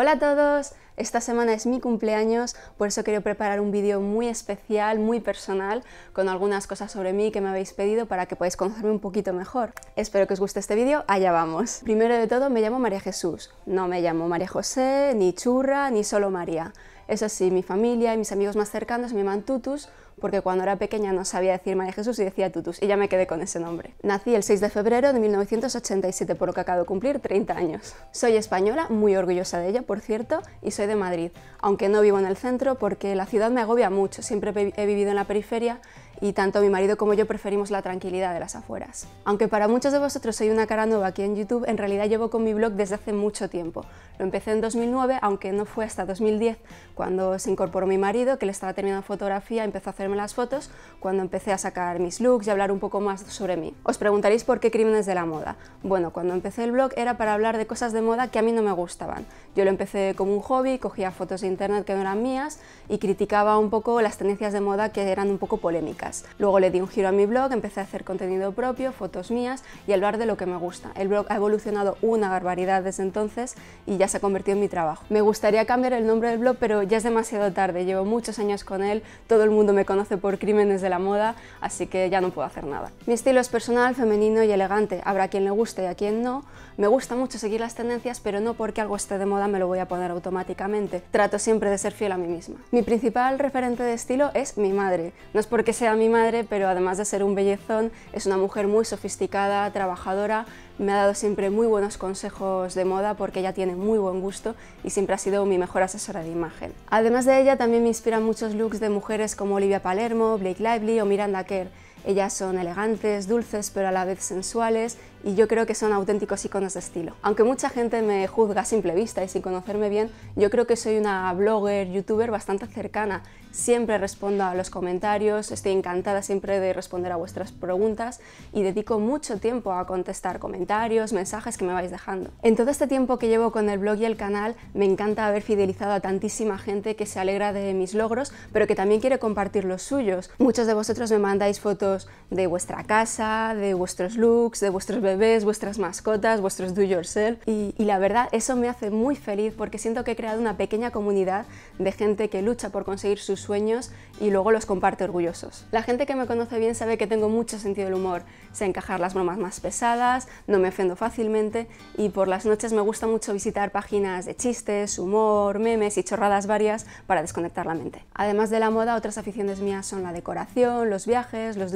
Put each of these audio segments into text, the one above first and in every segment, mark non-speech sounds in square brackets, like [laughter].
Hola a todos, esta semana es mi cumpleaños, por eso quiero preparar un vídeo muy especial, muy personal, con algunas cosas sobre mí que me habéis pedido para que podáis conocerme un poquito mejor. Espero que os guste este vídeo, allá vamos. Primero de todo, me llamo María Jesús, no me llamo María José, ni Churra, ni solo María. Eso sí, mi familia y mis amigos más cercanos me llaman Tutus porque cuando era pequeña no sabía decir María Jesús y decía Tutus, y ya me quedé con ese nombre. Nací el 6 de febrero de 1987, por lo que acabo de cumplir 30 años. Soy española, muy orgullosa de ella, por cierto, y soy de Madrid, aunque no vivo en el centro porque la ciudad me agobia mucho, siempre he vivido en la periferia y tanto mi marido como yo preferimos la tranquilidad de las afueras. Aunque para muchos de vosotros soy una cara nueva aquí en YouTube, en realidad llevo con mi blog desde hace mucho tiempo. Lo empecé en 2009, aunque no fue hasta 2010 cuando se incorporó mi marido, que le estaba terminando fotografía, empezó a hacerme las fotos, cuando empecé a sacar mis looks y hablar un poco más sobre mí. Os preguntaréis por qué Crímenes de la Moda. Bueno, cuando empecé el blog era para hablar de cosas de moda que a mí no me gustaban. Yo lo empecé como un hobby, cogía fotos de internet que no eran mías y criticaba un poco las tendencias de moda que eran un poco polémicas. Luego le di un giro a mi blog, empecé a hacer contenido propio, fotos mías y hablar de lo que me gusta. El blog ha evolucionado una barbaridad desde entonces y ya se ha convertido en mi trabajo. Me gustaría cambiar el nombre del blog, pero ya es demasiado tarde. Llevo muchos años con él, todo el mundo me conoce por crímenes de la moda, así que ya no puedo hacer nada. Mi estilo es personal, femenino y elegante. Habrá quien le guste y a quien no. Me gusta mucho seguir las tendencias, pero no porque algo esté de moda me lo voy a poner automáticamente. Trato siempre de ser fiel a mí misma. Mi principal referente de estilo es mi madre. No es porque sea mi madre, pero además de ser un bellezón, es una mujer muy sofisticada, trabajadora, me ha dado siempre muy buenos consejos de moda porque ella tiene muy buen gusto y siempre ha sido mi mejor asesora de imagen. Además de ella, también me inspiran muchos looks de mujeres como Olivia Palermo, Blake Lively o Miranda Kerr, ellas son elegantes, dulces, pero a la vez sensuales y yo creo que son auténticos iconos de estilo. Aunque mucha gente me juzga a simple vista y sin conocerme bien, yo creo que soy una blogger, youtuber bastante cercana. Siempre respondo a los comentarios, estoy encantada siempre de responder a vuestras preguntas y dedico mucho tiempo a contestar comentarios, mensajes que me vais dejando. En todo este tiempo que llevo con el blog y el canal, me encanta haber fidelizado a tantísima gente que se alegra de mis logros, pero que también quiere compartir los suyos. Muchos de vosotros me mandáis fotos de vuestra casa, de vuestros looks, de vuestros bebés, vuestras mascotas, vuestros do yourself. Y, y la verdad, eso me hace muy feliz porque siento que he creado una pequeña comunidad de gente que lucha por conseguir sus sueños y luego los comparte orgullosos. La gente que me conoce bien sabe que tengo mucho sentido del humor, sé encajar las bromas más pesadas, no me ofendo fácilmente y por las noches me gusta mucho visitar páginas de chistes, humor, memes y chorradas varias para desconectar la mente. Además de la moda, otras aficiones mías son la decoración, los viajes, los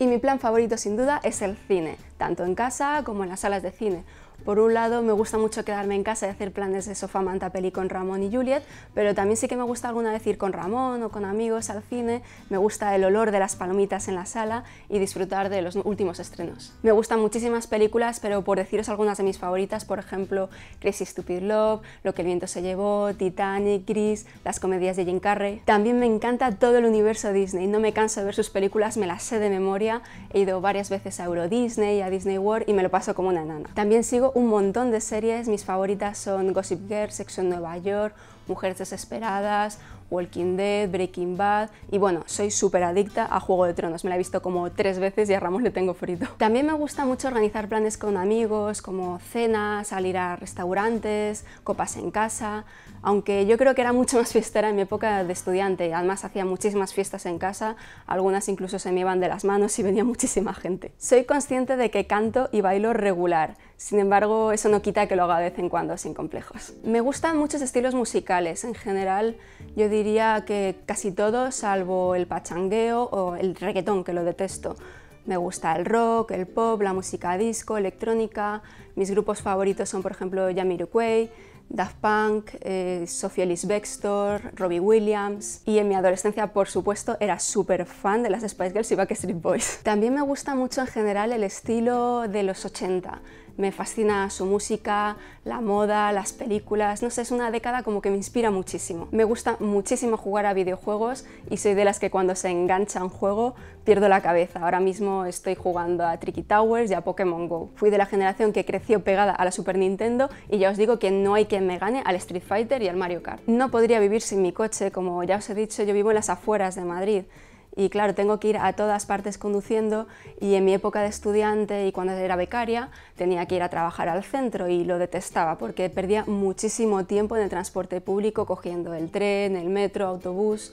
y mi plan favorito sin duda es el cine, tanto en casa como en las salas de cine, por un lado, me gusta mucho quedarme en casa y hacer planes de sofá, manta, peli con Ramón y Juliet, pero también sí que me gusta alguna decir con Ramón o con amigos al cine, me gusta el olor de las palomitas en la sala y disfrutar de los últimos estrenos. Me gustan muchísimas películas, pero por deciros algunas de mis favoritas, por ejemplo, Crazy Stupid Love, Lo que el viento se llevó, Titanic, Gris, las comedias de Jim Carrey. También me encanta todo el universo Disney, no me canso de ver sus películas, me las sé de memoria, he ido varias veces a Euro Disney, a Disney World y me lo paso como una nana. También sigo un montón de series, mis favoritas son Gossip Girl, en Nueva York, Mujeres Desesperadas, Walking Dead, Breaking Bad y bueno, soy súper adicta a Juego de Tronos, me la he visto como tres veces y a Ramos le tengo frito. También me gusta mucho organizar planes con amigos, como cenas, salir a restaurantes, copas en casa, aunque yo creo que era mucho más fiestera en mi época de estudiante, además hacía muchísimas fiestas en casa, algunas incluso se me iban de las manos y venía [laughs] muchísima gente. Soy consciente de que canto y bailo regular, sin embargo eso no quita que lo haga de vez en cuando sin complejos. Me gustan muchos estilos musicales, en general yo diría diría que casi todo, salvo el pachangueo o el reggaetón, que lo detesto. Me gusta el rock, el pop, la música disco, electrónica. Mis grupos favoritos son, por ejemplo, Jamiroquai, Daft Punk, eh, Sophie Ellis Bextor, Robbie Williams. Y en mi adolescencia, por supuesto, era súper fan de las Spice Girls y Backstreet Boys. También me gusta mucho en general el estilo de los 80 me fascina su música, la moda, las películas, no sé, es una década como que me inspira muchísimo. Me gusta muchísimo jugar a videojuegos y soy de las que cuando se engancha un juego pierdo la cabeza. Ahora mismo estoy jugando a Tricky Towers y a Pokémon GO. Fui de la generación que creció pegada a la Super Nintendo y ya os digo que no hay quien me gane al Street Fighter y al Mario Kart. No podría vivir sin mi coche, como ya os he dicho, yo vivo en las afueras de Madrid y claro, tengo que ir a todas partes conduciendo y en mi época de estudiante y cuando era becaria tenía que ir a trabajar al centro y lo detestaba porque perdía muchísimo tiempo en el transporte público cogiendo el tren, el metro, autobús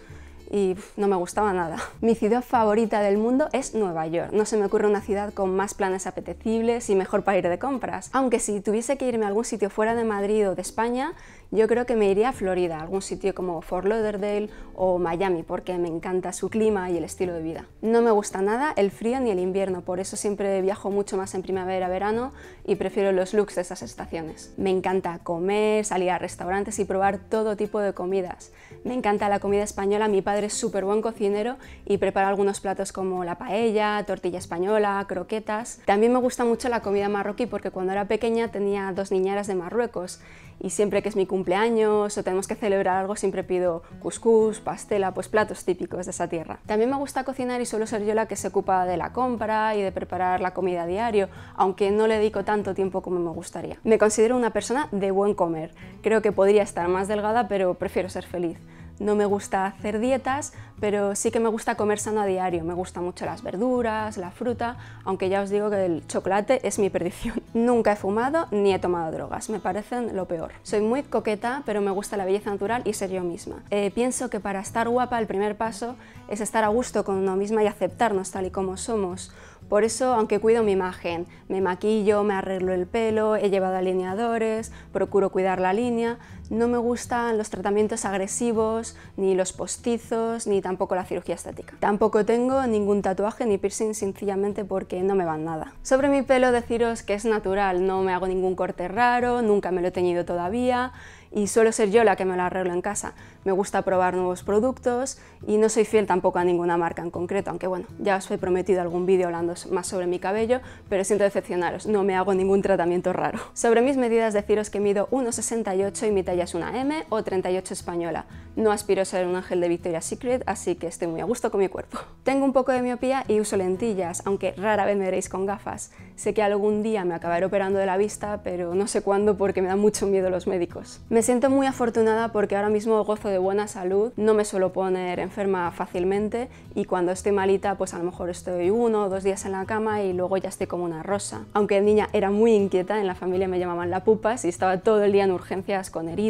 y no me gustaba nada. [laughs] Mi ciudad favorita del mundo es Nueva York. No se me ocurre una ciudad con más planes apetecibles y mejor para ir de compras. Aunque si tuviese que irme a algún sitio fuera de Madrid o de España, yo creo que me iría a Florida, algún sitio como Fort Lauderdale o Miami, porque me encanta su clima y el estilo de vida. No me gusta nada el frío ni el invierno, por eso siempre viajo mucho más en primavera-verano y prefiero los looks de esas estaciones. Me encanta comer, salir a restaurantes y probar todo tipo de comidas. Me encanta la comida española, mi es súper buen cocinero y prepara algunos platos como la paella, tortilla española, croquetas. También me gusta mucho la comida marroquí porque cuando era pequeña tenía dos niñeras de Marruecos y siempre que es mi cumpleaños o tenemos que celebrar algo siempre pido cuscús, pastela, pues platos típicos de esa tierra. También me gusta cocinar y suelo ser yo la que se ocupa de la compra y de preparar la comida diario, aunque no le dedico tanto tiempo como me gustaría. Me considero una persona de buen comer. Creo que podría estar más delgada, pero prefiero ser feliz. No me gusta hacer dietas, pero sí que me gusta comer sano a diario. Me gustan mucho las verduras, la fruta, aunque ya os digo que el chocolate es mi perdición. [laughs] Nunca he fumado ni he tomado drogas, me parecen lo peor. Soy muy coqueta, pero me gusta la belleza natural y ser yo misma. Eh, pienso que para estar guapa el primer paso es estar a gusto con uno misma y aceptarnos tal y como somos. Por eso, aunque cuido mi imagen, me maquillo, me arreglo el pelo, he llevado alineadores, procuro cuidar la línea, no me gustan los tratamientos agresivos, ni los postizos, ni tampoco la cirugía estética. Tampoco tengo ningún tatuaje ni piercing sencillamente porque no me van nada. Sobre mi pelo deciros que es natural, no me hago ningún corte raro, nunca me lo he teñido todavía y suelo ser yo la que me lo arreglo en casa. Me gusta probar nuevos productos y no soy fiel tampoco a ninguna marca en concreto, aunque bueno, ya os he prometido algún vídeo hablando más sobre mi cabello, pero siento decepcionaros, no me hago ningún tratamiento raro. Sobre mis medidas deciros que mido 1,68 y mi es una M o 38 española. No aspiro a ser un ángel de Victoria's Secret, así que estoy muy a gusto con mi cuerpo. Tengo un poco de miopía y uso lentillas, aunque rara vez me veréis con gafas. Sé que algún día me acabaré operando de la vista, pero no sé cuándo porque me dan mucho miedo los médicos. Me siento muy afortunada porque ahora mismo gozo de buena salud, no me suelo poner enferma fácilmente y cuando estoy malita pues a lo mejor estoy uno o dos días en la cama y luego ya estoy como una rosa. Aunque niña era muy inquieta, en la familia me llamaban la pupa y estaba todo el día en urgencias con heridas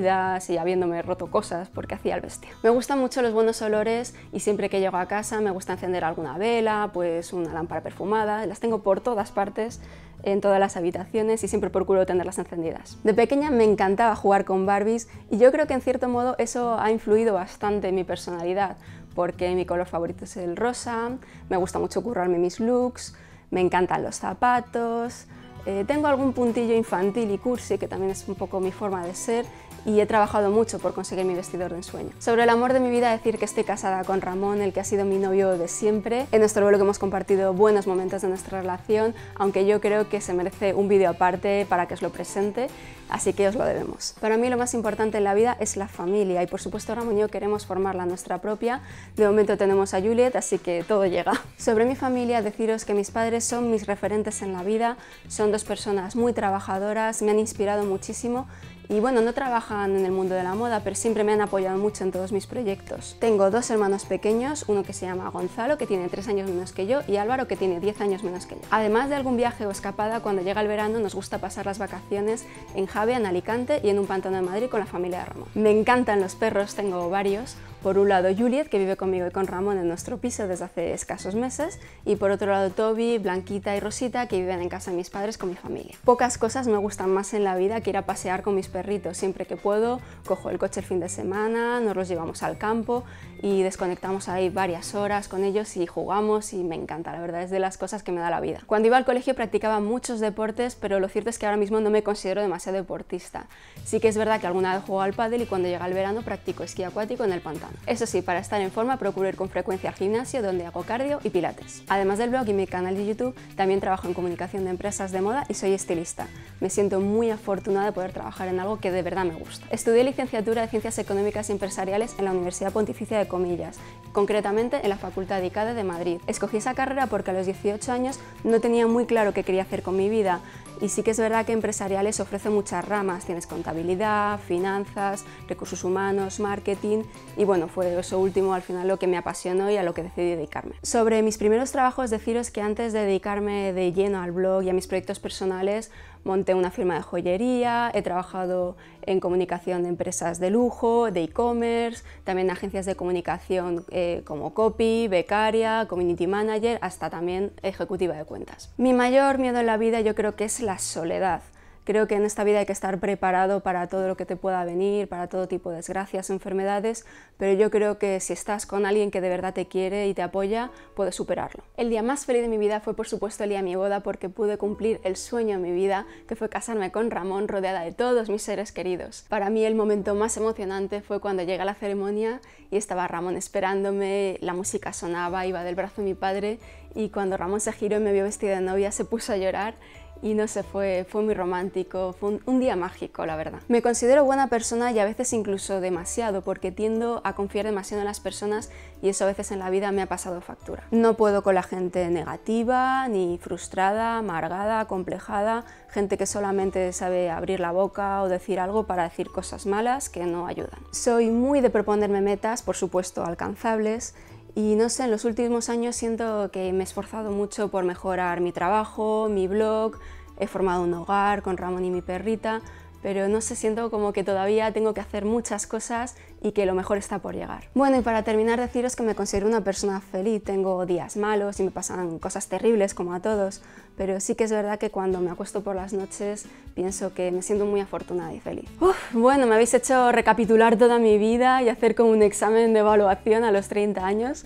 y habiéndome roto cosas porque hacía el bestia. Me gustan mucho los buenos olores y siempre que llego a casa me gusta encender alguna vela, pues una lámpara perfumada, las tengo por todas partes en todas las habitaciones y siempre procuro tenerlas encendidas. De pequeña me encantaba jugar con Barbies y yo creo que en cierto modo eso ha influido bastante en mi personalidad porque mi color favorito es el rosa, me gusta mucho currarme mis looks, me encantan los zapatos, eh, tengo algún puntillo infantil y cursi que también es un poco mi forma de ser y he trabajado mucho por conseguir mi vestidor de ensueño. Sobre el amor de mi vida, decir que estoy casada con Ramón, el que ha sido mi novio de siempre. En nuestro vuelo que hemos compartido buenos momentos de nuestra relación, aunque yo creo que se merece un vídeo aparte para que os lo presente, así que os lo debemos. Para mí lo más importante en la vida es la familia y por supuesto Ramón y yo queremos formarla nuestra propia. De momento tenemos a Juliet, así que todo llega. Sobre mi familia, deciros que mis padres son mis referentes en la vida, son dos personas muy trabajadoras, me han inspirado muchísimo y bueno, no trabajan en el mundo de la moda, pero siempre me han apoyado mucho en todos mis proyectos. Tengo dos hermanos pequeños, uno que se llama Gonzalo, que tiene tres años menos que yo, y Álvaro, que tiene 10 años menos que yo. Además de algún viaje o escapada, cuando llega el verano nos gusta pasar las vacaciones en Jave, en Alicante y en un pantano de Madrid con la familia de Ramón. Me encantan los perros, tengo varios, por un lado Juliet, que vive conmigo y con Ramón en nuestro piso desde hace escasos meses, y por otro lado Toby, Blanquita y Rosita, que viven en casa de mis padres con mi familia. Pocas cosas me gustan más en la vida que ir a pasear con mis perritos. Siempre que puedo, cojo el coche el fin de semana, nos los llevamos al campo y desconectamos ahí varias horas con ellos y jugamos y me encanta, la verdad, es de las cosas que me da la vida. Cuando iba al colegio practicaba muchos deportes, pero lo cierto es que ahora mismo no me considero demasiado deportista. Sí que es verdad que alguna vez juego al pádel y cuando llega el verano practico esquí acuático en el pantano. Eso sí, para estar en forma procuro ir con frecuencia al gimnasio donde hago cardio y pilates. Además del blog y mi canal de YouTube, también trabajo en comunicación de empresas de moda y soy estilista. Me siento muy afortunada de poder trabajar en algo que de verdad me gusta. Estudié licenciatura de Ciencias Económicas y Empresariales en la Universidad Pontificia de Comillas, concretamente en la Facultad de ICADE de Madrid. Escogí esa carrera porque a los 18 años no tenía muy claro qué quería hacer con mi vida, y sí que es verdad que empresariales ofrece muchas ramas, tienes contabilidad, finanzas, recursos humanos, marketing y bueno, fue eso último al final lo que me apasionó y a lo que decidí dedicarme. Sobre mis primeros trabajos deciros que antes de dedicarme de lleno al blog y a mis proyectos personales, monté una firma de joyería, he trabajado en comunicación de empresas de lujo, de e-commerce, también agencias de comunicación eh, como copy, becaria, community manager, hasta también ejecutiva de cuentas. Mi mayor miedo en la vida yo creo que es la soledad. Creo que en esta vida hay que estar preparado para todo lo que te pueda venir, para todo tipo de desgracias, enfermedades, pero yo creo que si estás con alguien que de verdad te quiere y te apoya, puedes superarlo. El día más feliz de mi vida fue por supuesto el día de mi boda porque pude cumplir el sueño de mi vida, que fue casarme con Ramón rodeada de todos mis seres queridos. Para mí el momento más emocionante fue cuando llegué a la ceremonia y estaba Ramón esperándome, la música sonaba, iba del brazo de mi padre y cuando Ramón se giró y me vio vestida de novia se puso a llorar y no sé, fue, fue muy romántico, fue un, un, día mágico, la verdad. Me considero buena persona y a veces incluso demasiado, porque tiendo a confiar demasiado en las personas y eso a veces en la vida me ha pasado factura. No puedo con la gente negativa, ni frustrada, amargada, complejada, gente que solamente sabe abrir la boca o decir algo para decir cosas malas que no ayudan. Soy muy de proponerme metas, por supuesto alcanzables, y no sé, en los últimos años siento que me he esforzado mucho por mejorar mi trabajo, mi blog, he formado un hogar con Ramón y mi perrita, pero no se siento como que todavía tengo que hacer muchas cosas y que lo mejor está por llegar. Bueno, y para terminar deciros que me considero una persona feliz, tengo días malos y me pasan cosas terribles como a todos, pero sí que es verdad que cuando me acuesto por las noches pienso que me siento muy afortunada y feliz. bueno, me habéis hecho recapitular toda mi vida y hacer como un examen de evaluación a los 30 años,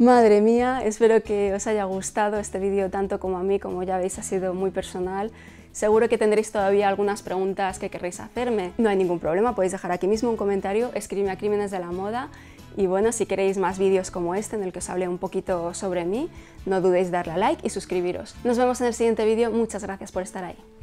Madre mía, espero que os haya gustado este vídeo tanto como a mí, como ya veis ha sido muy personal. Seguro que tendréis todavía algunas preguntas que querréis hacerme. No hay ningún problema, podéis dejar aquí mismo un comentario, escribirme a Crímenes de la Moda y bueno, si queréis más vídeos como este en el que os hable un poquito sobre mí, no dudéis darle a like y suscribiros. Nos vemos en el siguiente vídeo, muchas gracias por estar ahí.